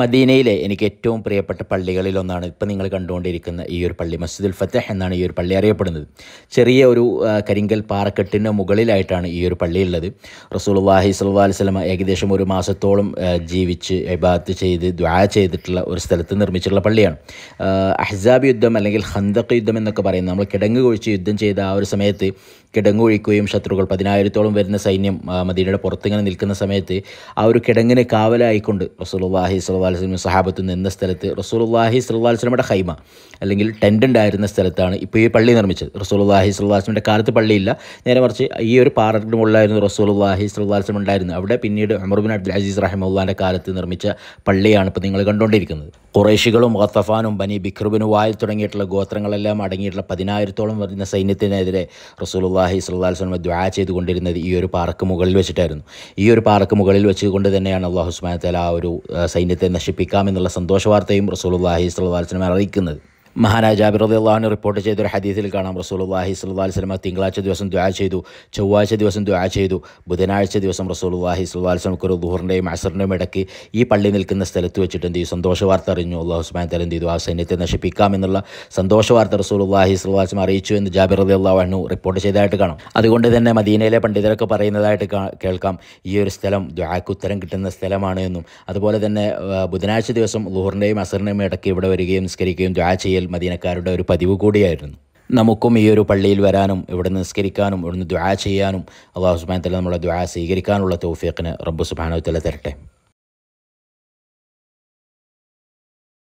മദീനയിലെ എനിക്ക് ഏറ്റവും പ്രിയപ്പെട്ട പള്ളികളിലൊന്നാണ് ഇപ്പം നിങ്ങൾ കണ്ടുകൊണ്ടിരിക്കുന്ന ഈ ഒരു പള്ളി മസ്ജിദുൽ ഫത്തഹ് എന്നാണ് ഈ ഒരു പള്ളി അറിയപ്പെടുന്നത് ചെറിയ ഒരു കരിങ്കൽ പാറക്കെട്ടിന് മുകളിലായിട്ടാണ് ഈ ഒരു പള്ളി ഉള്ളത് റസൂൽ വാഹി സല്ലാ അലിസ്ലമ ഏകദേശം ഒരു മാസത്തോളം ജീവിച്ച് എബാത്ത് ചെയ്ത് ദ്വാ ചെയ്തിട്ടുള്ള ഒരു സ്ഥലത്ത് നിർമ്മിച്ചിട്ടുള്ള പള്ളിയാണ് അഹ്സാബ് യുദ്ധം അല്ലെങ്കിൽ ഹന്തക് യുദ്ധം എന്നൊക്കെ പറയുന്നത് നമ്മൾ കിടങ്ങ് കുഴിച്ച് യുദ്ധം ചെയ്ത ആ ഒരു സമയത്ത് ഒഴിക്കുകയും ശത്രുക്കൾ പതിനായിരത്തോളം വരുന്ന സൈന്യം മദീനയുടെ പുറത്തിങ്ങനെ നിൽക്കുന്ന സമയത്ത് ആ ഒരു കിടങ്ങിനെ കാവലായിക്കൊണ്ട് റസൂൽ വാഹി സല്ലാ അലൈഹി സഹാബത്ത് നിന്ന സ്ഥലത്ത് റസൂലുല്ലാഹി സല്ലാ വസ്ലമിയുടെ ഹൈമ അല്ലെങ്കിൽ ടെൻ്റ് ഉണ്ടായിരുന്ന സ്ഥലത്താണ് ഇപ്പോൾ ഈ പള്ളി നിർമ്മിച്ചത് റസൂലുല്ലാഹി സല്ലാ വസ്ലമിൻ്റെ കാലത്ത് പള്ളിയില്ല നേരെ മറിച്ച് ഈ ഒരു പാറയുടെ മുകളിലായിരുന്നു റസൂലുല്ലാഹി സല്ലാ വസ്ലം ഉണ്ടായിരുന്നത് അവിടെ പിന്നീട് അമർബിൻ അബ്ദുൽ അസീസ് റഹ്മുല്ലാൻ്റെ കാലത്ത് നിർമ്മിച്ച പള്ളിയാണ് ഇപ്പോൾ നിങ്ങൾ കണ്ടുകൊണ്ടിരിക്കുന്നത് കുറേശികളും വത്തഫാനും ബനി ബിഖർബിനു വായിൽ തുടങ്ങിയിട്ടുള്ള ഗോത്രങ്ങളെല്ലാം അടങ്ങിയിട്ടുള്ള പതിനായിരത്തോളം വരുന്ന സൈന്യത്തിനെതിരെ റസൂലുല്ലാഹി സല്ലാ വസ്ലമ ദ്വാ ചെയ്തുകൊണ്ടിരുന്നത് ഈ ഒരു പാറക്ക് മുകളിൽ വെച്ചിട്ടായിരുന്നു ഈ ഒരു പാറക്ക് മുകളിൽ വെച്ചുകൊണ്ട് തന്നെയാണ് അള്ളാഹു തല ആ ഒരു സൈന്യത്തെ നശിപ്പിക്കാമെന്നുള്ള സന്തോഷവാർത്തയും റസൂലുല്ലാഹി സ്വലാസ്ലമെ അറിയിക്കുന്നത് മഹാനാജാബ് റദിയുള്ളാഹുവിന് റിപ്പോർട്ട് ചെയ്തൊരു ഹദീസിൽ കാണാം റസൂലുള്ളാഹി സ്വല്ലല്ലാഹി അലൈഹി വസല്ലം തിങ്കളാഴ്ച ദിവസം ദുആ ചെയ്തു ചൊവ്വാഴ്ച ദിവസം ദുആ ചെയ്തു ബുധനാഴ്ച ദിവസം റസൂലുള്ളാഹി സ്വല്ലല്ലാഹി അലൈഹി വസല്ലം ഒരു ദുഹറിൻ്റെയും അസറിൻ്റെയും ഇടയ്ക്ക് ഈ പള്ളി നിൽക്കുന്ന സ്ഥലത്ത് വെച്ചിട്ട് എന്ത് ചെയ്തു സന്തോഷ വാർത്ത അറിഞ്ഞു അള്ളാഹു സുബ്ഹാന തആല എന്ത് ചെയ്തു ആ സൈന്യത്തെ നശിപ്പിക്കാം എന്നുള്ള സന്തോഷ വാർത്ത റസൂലുള്ളാഹി സ്വല്ലല്ലാഹി അലൈഹി വസല്ലം അറിയിച്ചു എന്ന് ജാബിർ റളിയല്ലാഹു അൻഹു റിപ്പോർട്ട് ചെയ്തതായിട്ട് കാണാം അതുകൊണ്ട് തന്നെ മദീനയിലെ പണ്ഡിതരൊക്കെ പറയുന്നതായിട്ട് കേൾക്കാം ഈ ഒരു സ്ഥലം ദുആക്ക് ഉത്തരം കിട്ടുന്ന സ്ഥലമാണ് എന്നും അതുപോലെ തന്നെ ബുധനാഴ്ച ദിവസം ലുഹറിൻ്റെയും അസറിൻ്റെയും ഇടയ്ക്ക് ഇവിടെ വരികയും നിസ്കരിക്കുകയും ദുആ ചെയ്യൽ മദീനക്കാരുടെ ഒരു പതിവ് കൂടിയായിരുന്നു നമുക്കും ഈ ഒരു പള്ളിയിൽ വരാനും ഇവിടെ നിസ്കരിക്കാനും ഇവിടുന്ന് ദ്വാ ചെയ്യാനും അള്ളാഹു തല നമ്മളെ ദ്വാ സ്വീകരിക്കാനുള്ള തോഫിയക്കിന് റബ്ബു തല തരട്ടെ